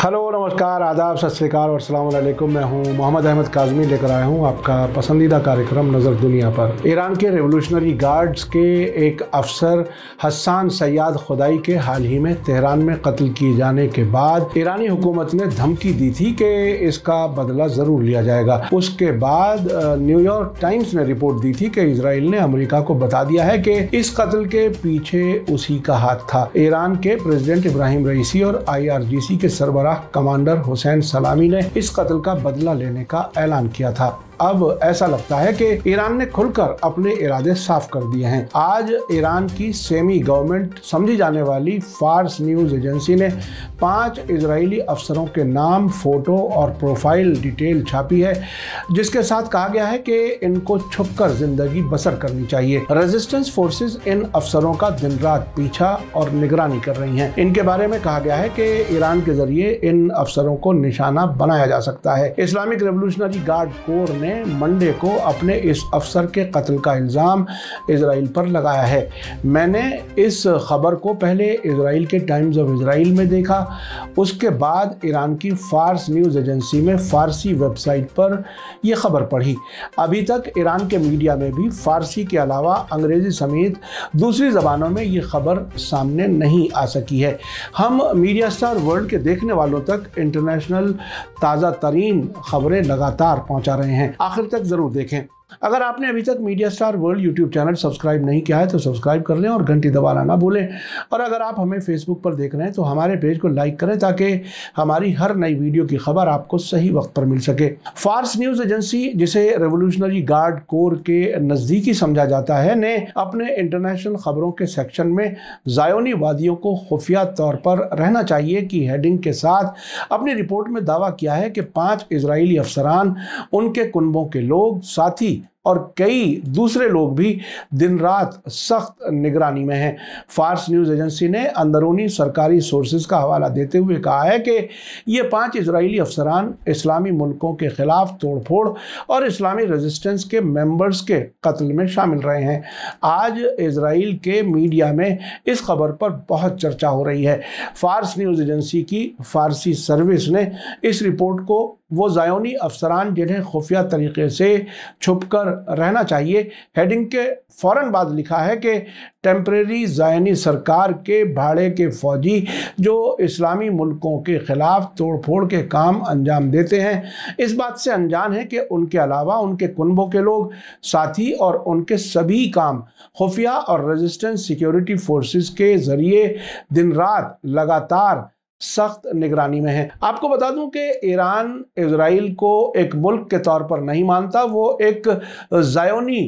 hello नमस्कार आदाब सत श्रीकाल और सलामकुम मैं हूं मोहम्मद अहमद काजमी लेकर आया हूं आपका पसंदीदा कार्यक्रम नज़र दुनिया पर ईरान के रेवोल्यूशनरी गार्ड्स के एक अफसर हसान सयाद खुदाई के हाल ही में तेहरान में कत्ल किए जाने के बाद ईरानी हुकूमत ने धमकी दी थी कि इसका बदला ज़रूर लिया जाएगा उसके बाद न्यूयॉर्क टाइम्स ने रिपोर्ट दी थी कि इसराइल ने अमरीका को बता दिया है कि इस कत्ल के पीछे उसी का हाथ था ईरान के प्रेजिडेंट इब्राहिम रईसी और आई के सरबरा सरबराह कमांडर हुसैन सलामी ने इस कत्ल का बदला लेने का ऐलान किया था अब ऐसा लगता है कि ईरान ने खुलकर अपने इरादे साफ कर दिए हैं आज ईरान की सेमी गवर्नमेंट समझी जाने वाली फार्स न्यूज एजेंसी ने पांच इजरायली अफसरों के नाम फोटो और प्रोफाइल डिटेल छापी है जिसके साथ कहा गया है कि इनको छुप जिंदगी बसर करनी चाहिए रेजिस्टेंस फोर्सेज इन अफसरों का दिन रात पीछा और निगरानी कर रही हैं इनके बारे में कहा गया है कि ईरान के जरिए इन अफसरों को निशाना बनाया जा सकता है इस्लामिक रेवोल्यूशनरी गार्ड कोर ने ने मंडे को अपने इस अफसर के कत्ल का इल्ज़ाम इसराइल पर लगाया है मैंने इस खबर को पहले इसराइल के टाइम्स ऑफ इसराइल में देखा उसके बाद ईरान की फार्स न्यूज़ एजेंसी में फ़ारसी वेबसाइट पर यह खबर पढ़ी अभी तक ईरान के मीडिया में भी फ़ारसी के अलावा अंग्रेज़ी समेत दूसरी ज़बानों में ये खबर सामने नहीं आ सकी है हम मीडिया स्टार वर्ल्ड के देखने वालों तक इंटरनेशनल ताज़ा तरीन खबरें लगातार पहुंचा रहे हैं आखिर तक ज़रूर देखें अगर आपने अभी तक media star world YouTube channel subscribe नहीं किया है तो सब्सक्राइब कर लें और घंटी दबाना ना भूलें और अगर आप हमें फेसबुक पर देख रहे हैं तो हमारे पेज को लाइक करें ताकि हमारी हर नई वीडियो की खबर आपको सही वक्त पर मिल सके फार्स न्यूज़ एजेंसी जिसे रेवोल्यूशनरी गार्ड कोर के नज़दीकी समझा जाता है ने अपने इंटरनेशनल खबरों के सेक्शन में जायोनी वादियों को खुफिया तौर पर रहना चाहिए की हेडिंग के साथ अपनी रिपोर्ट में दावा किया है कि पाँच इसराइली अफसरान उनके कुनबों के लोग साथी और कई दूसरे लोग भी दिन रात सख्त निगरानी में हैं फार्स न्यूज़ एजेंसी ने अंदरूनी सरकारी सोर्सेज का हवाला देते हुए कहा है कि ये पांच इसराइली अफसरान इस्लामी मुल्कों के खिलाफ तोड़फोड़ और इस्लामी रेजिस्टेंस के मेंबर्स के कत्ल में शामिल रहे हैं आज इसराइल के मीडिया में इस खबर पर बहुत चर्चा हो रही है फार्स न्यूज़ एजेंसी की फारसी सर्विस ने इस रिपोर्ट को वो जायोनी अफसरान जिन्हें खुफिया तरीके से छुपकर रहना चाहिए हेडिंग के फ़ौर बाद लिखा है कि टेम्प्रेरी जायनी सरकार के भाड़े के फ़ौजी जो इस्लामी मुल्कों के ख़िलाफ़ तोड़ फोड़ के काम अंजाम देते हैं इस बात से अनजान है कि उनके अलावा उनके कुनबों के लोग साथी और उनके सभी काम खुफिया और रेजिस्टेंस सिक्योरिटी फोर्सेस के ज़रिए दिन रात लगातार सख्त निगरानी में है आपको बता दूं कि ईरान इसराइल को एक मुल्क के तौर पर नहीं मानता वो एक जायोनी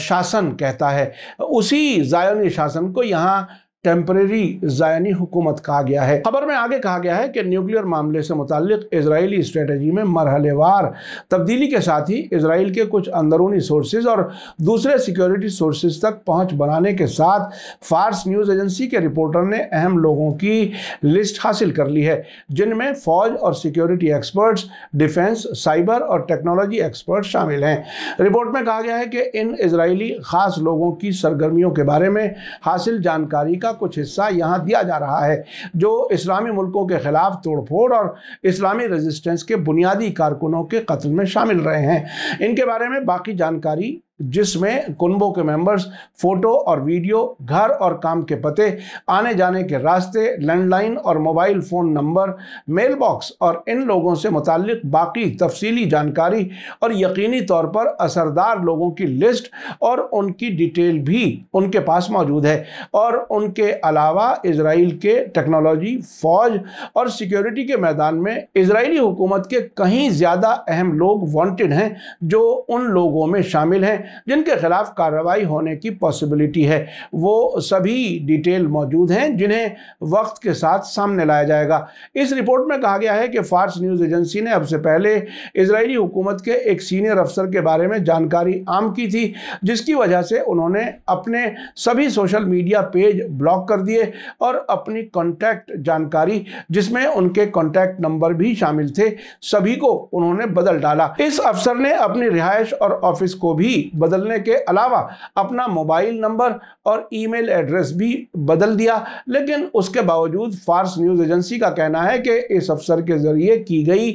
शासन कहता है उसी जायोनी शासन को यहाँ टेम्परेरी जायनी हुकूमत कहा गया है खबर में आगे कहा गया है कि न्यूक्लियर मामले से मुतक इसराइली स्ट्रेटजी में मरहलेवार तब्दीली के साथ ही इसराइल के कुछ अंदरूनी सोर्सेज और दूसरे सिक्योरिटी सोर्सेज तक पहुंच बनाने के साथ फार्स न्यूज़ एजेंसी के रिपोर्टर ने अहम लोगों की लिस्ट हासिल कर ली है जिनमें फौज और सिक्योरिटी एक्सपर्ट्स डिफेंस साइबर और टेक्नोलॉजी एक्सपर्ट शामिल हैं रिपोर्ट में कहा गया है कि इन इसराइली खास लोगों की सरगर्मियों के बारे में हासिल जानकारी का का कुछ हिस्सा यहाँ दिया जा रहा है जो इस्लामी मुल्कों के ख़िलाफ़ तोड़फोड़ और इस्लामी रजिस्टेंस के बुनियादी कारकुनों के कत्ल में शामिल रहे हैं इनके बारे में बाकी जानकारी जिसमें कुनबों के मेंबर्स फोटो और वीडियो घर और काम के पते आने जाने के रास्ते लैंडलाइन और mobile phone number mail box और इन लोगों से मुतल बाकी तफसीली जानकारी और यकीनी तौर पर असरदार लोगों की लिस्ट और उनकी डिटेल भी उनके पास मौजूद है और उनके अलावा इसराइल के टेक्नोलॉजी फौज और सिक्योरिटी के मैदान में इसराइली हुकूमत के कहीं ज़्यादा अहम लोग वांटेड हैं जो उन लोगों में शामिल हैं जिनके खिलाफ कार्रवाई होने की पॉसिबिलिटी है वो सभी डिटेल मौजूद हैं जिन्हें वक्त के साथ सामने लाया जाएगा इस रिपोर्ट में कहा गया है कि फार्स न्यूज़ एजेंसी ने अब से पहले इसराइली हुकूमत के एक सीनियर अफसर के बारे में जानकारी आम की थी जिसकी वजह से उन्होंने अपने सभी सोशल मीडिया पेज ब्लॉक कर दिए और अपनी कॉन्टैक्ट जानकारी जिसमें उनके कॉन्टैक्ट नंबर भी शामिल थे सभी को उन्होंने बदल डाला इस अफसर ने अपनी रिहायश और ऑफिस को भी बदलने के अलावा अपना मोबाइल नंबर और ईमेल एड्रेस भी बदल दिया लेकिन उसके बावजूद फार्स न्यूज़ एजेंसी का कहना है कि इस अफसर के ज़रिए की गई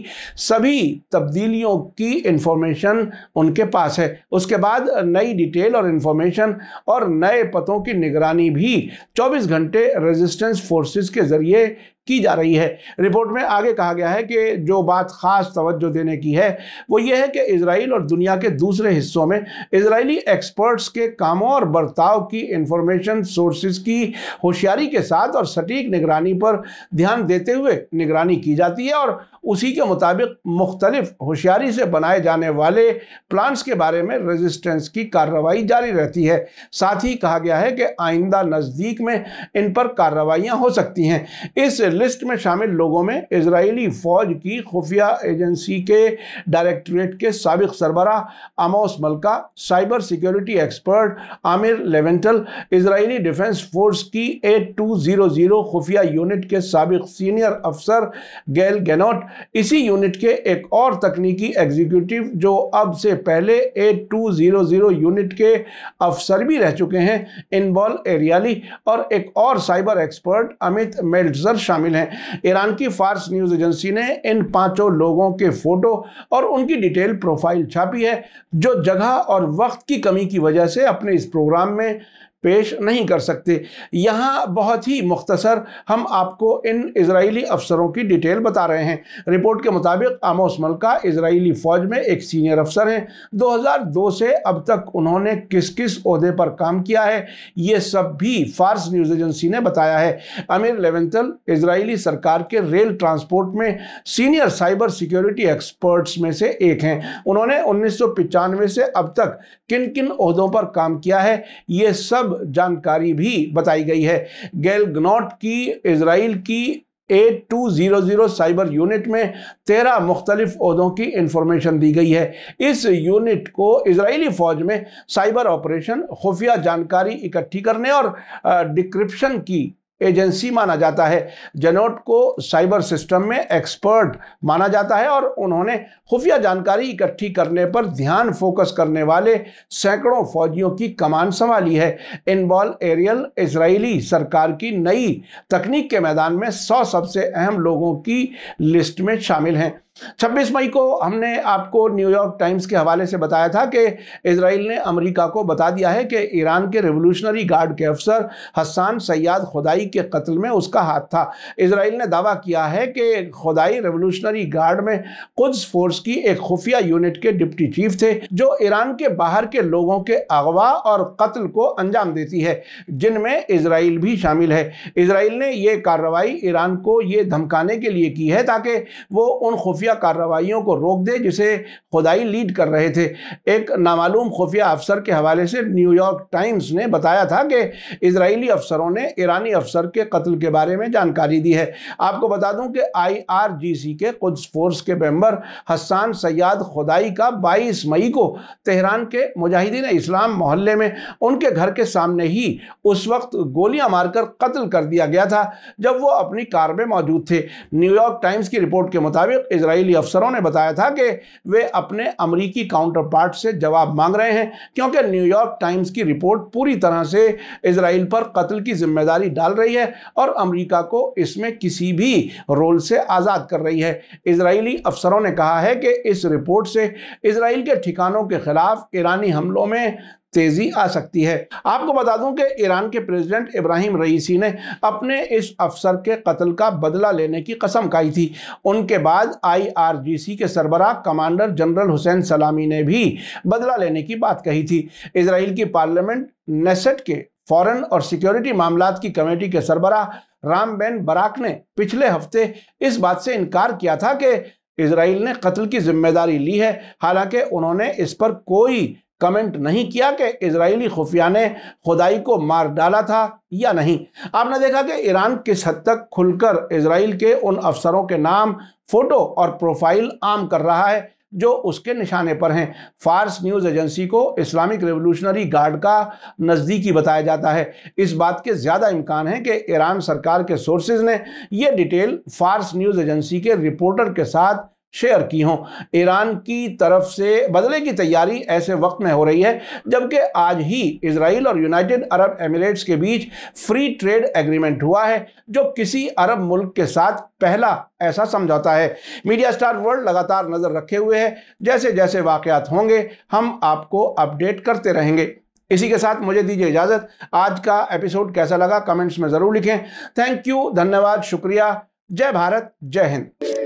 सभी तब्दीलियों की इंफॉर्मेशन उनके पास है उसके बाद नई डिटेल और इन्फॉर्मेशन और नए पतों की निगरानी भी 24 घंटे रेजिस्टेंस फोर्सेस के ज़रिए की जा रही है रिपोर्ट में आगे कहा गया है कि जो बात खास तवज्जो देने की है वो ये है कि इसराइल और दुनिया के दूसरे हिस्सों में इसराइली एक्सपर्ट्स के कामों और बर्ताव की इंफॉर्मेशन सोर्सेज की होशियारी के साथ और सटीक निगरानी पर ध्यान देते हुए निगरानी की जाती है और उसी के मुताबिक मुख्तलिफ होशियारी से बनाए जाने वाले प्लान्स के बारे में रेजिस्टेंस की कार्रवाई जारी रहती है साथ ही कहा गया है कि आइंदा नज़दीक में इन पर कार्रवाइयाँ हो सकती हैं इस लिस्ट में शामिल लोगों में इसराइली फ़ौज की खुफिया एजेंसी के डायरेक्टोरेट के सबक सरबरा Amos Malka cyber security expert Amir Levental Israeli defence force की एट टू ज़ीरो ज़ीरो खुफिया यूनिट के सबक सीनियर अफसर गैल गैनोट इसी यूनिट के एक और तकनीकी एग्जीक्यूटिव जो अब से पहले ज़ीरो यूनिट के अफसर भी रह चुके हैं इनबॉल एरियाली और एक और साइबर एक्सपर्ट अमित मेल्टजर शामिल हैं ईरान की फार्स न्यूज़ एजेंसी ने इन पांचों लोगों के फ़ोटो और उनकी डिटेल प्रोफाइल छापी है जो जगह और वक्त की कमी की वजह से अपने इस प्रोग्राम में पेश नहीं कर सकते यहाँ बहुत ही मुख्तसर हम आपको इन इसराइली अफसरों की डिटेल बता रहे हैं रिपोर्ट के मुताबिक आमोस मलका इसराइली फ़ौज में एक सीनियर अफसर हैं 2002 से अब तक उन्होंने किस किस अहदे पर काम किया है ये सब भी फार्स न्यूज़ एजेंसी ने बताया है अमीर लेवेंतल इसराइली सरकार के रेल ट्रांसपोर्ट में सीनियर साइबर सिक्योरिटी एक्सपर्ट्स में से एक हैं उन्होंने उन्नीस से अब तक किन किन अहदों पर काम किया है ये सब जानकारी भी बताई गई है गैल की इसराइल की eight two zero zero cyber unit में तेरह मुख्तलिफ अहदों की इंफॉर्मेशन दी गई है इस यूनिट को इसराइली फ़ौज में साइबर ऑपरेशन खुफिया जानकारी इकट्ठी करने और डिक्रिप्शन की एजेंसी माना जाता है जनोट को साइबर सिस्टम में एक्सपर्ट माना जाता है और उन्होंने खुफिया जानकारी इकट्ठी करने पर ध्यान फोकस करने वाले सैकड़ों फौजियों की कमान संभाली है इनबॉल एरियल इसराइली सरकार की नई तकनीक के मैदान में सौ सबसे अहम लोगों की लिस्ट में शामिल हैं 26 मई को हमने आपको न्यूयॉर्क टाइम्स के हवाले से बताया था कि इसराइल ने अमेरिका को बता दिया है कि ईरान के रेवोल्यूशनरी गार्ड के अफसर हसान सैयाद खुदाई के कत्ल में उसका हाथ था इसराइल ने दावा किया है कि खुदाई रेवोल्यूशनरी गार्ड में कुछ फोर्स की एक खुफिया यूनिट के डिप्टी चीफ थे जो ईरान के बाहर के लोगों के अगवा और कत्ल को अंजाम देती है जिनमें इसराइल भी शामिल है इसराइल ने यह कार्रवाई ईरान को ये धमकाने के लिए की है ताकि वो उन खुफिया खुफिया कार्रवाइयों को रोक दे जिसे खुदाई लीड कर रहे थे एक नामालूम खुफिया अफसर के हवाले से न्यूयॉर्क टाइम्स ने बताया था कि इसराइली अफसरों ने ईरानी अफसर के कत्ल के बारे में जानकारी दी है आपको बता दूं कि आईआरजीसी के कुछ फोर्स के मेंबर हसान सयाद खुदाई का 22 मई को तेहरान के मुजाहिदीन इस्लाम मोहल्ले में उनके घर के सामने ही उस वक्त गोलियां मारकर कत्ल कर दिया गया था जब वो अपनी कार में मौजूद थे न्यूयॉर्क टाइम्स की रिपोर्ट के मुताबिक इसराइल इसराइली अफसरों ने बताया था कि वे अपने अमरीकी काउंटर पार्ट से जवाब मांग रहे हैं क्योंकि न्यूयॉर्क टाइम्स की रिपोर्ट पूरी तरह से इसराइल पर कत्ल की जिम्मेदारी डाल रही है और अमरीका को इसमें किसी भी रोल से आज़ाद कर रही है इसराइली अफसरों ने कहा है कि इस रिपोर्ट से इसराइल के ठिकानों के खिलाफ ईरानी हमलों में तेजी आ सकती है आपको बता दूं कि ईरान के प्रेसिडेंट इब्राहिम रईसी ने अपने इस अफसर के कत्ल का बदला लेने की कसम खाई थी उनके बाद आईआरजीसी के सरबरा कमांडर जनरल हुसैन सलामी ने भी बदला लेने की बात कही थी इसराइल की पार्लियामेंट नेसेट के फॉरेन और सिक्योरिटी मामला की कमेटी के सरबराह रामबेन बराक ने पिछले हफ्ते इस बात से इनकार किया था कि इसराइल ने कत्ल की जिम्मेदारी ली है हालांकि उन्होंने इस पर कोई कमेंट नहीं किया कि इसराइली खुफिया ने खुदाई को मार डाला था या नहीं आपने देखा कि ईरान किस हद तक खुलकर इसराइल के उन अफसरों के नाम फ़ोटो और प्रोफाइल आम कर रहा है जो उसके निशाने पर हैं फार्स न्यूज़ एजेंसी को इस्लामिक रेवोल्यूशनरी गार्ड का नज़दीकी बताया जाता है इस बात के ज़्यादा इम्कान है कि ईरान सरकार के सोर्सेज ने यह डिटेल फार्स न्यूज़ एजेंसी के रिपोर्टर के साथ शेयर की हों ईरान की तरफ से बदले की तैयारी ऐसे वक्त में हो रही है जबकि आज ही इसराइल और यूनाइटेड अरब एमिरेट्स के बीच फ्री ट्रेड एग्रीमेंट हुआ है जो किसी अरब मुल्क के साथ पहला ऐसा समझौता है मीडिया स्टार वर्ल्ड लगातार नज़र रखे हुए है जैसे जैसे वाकयात होंगे हम आपको अपडेट करते रहेंगे इसी के साथ मुझे दीजिए इजाज़त आज का एपिसोड कैसा लगा कमेंट्स में ज़रूर लिखें थैंक यू धन्यवाद शुक्रिया जय भारत जय हिंद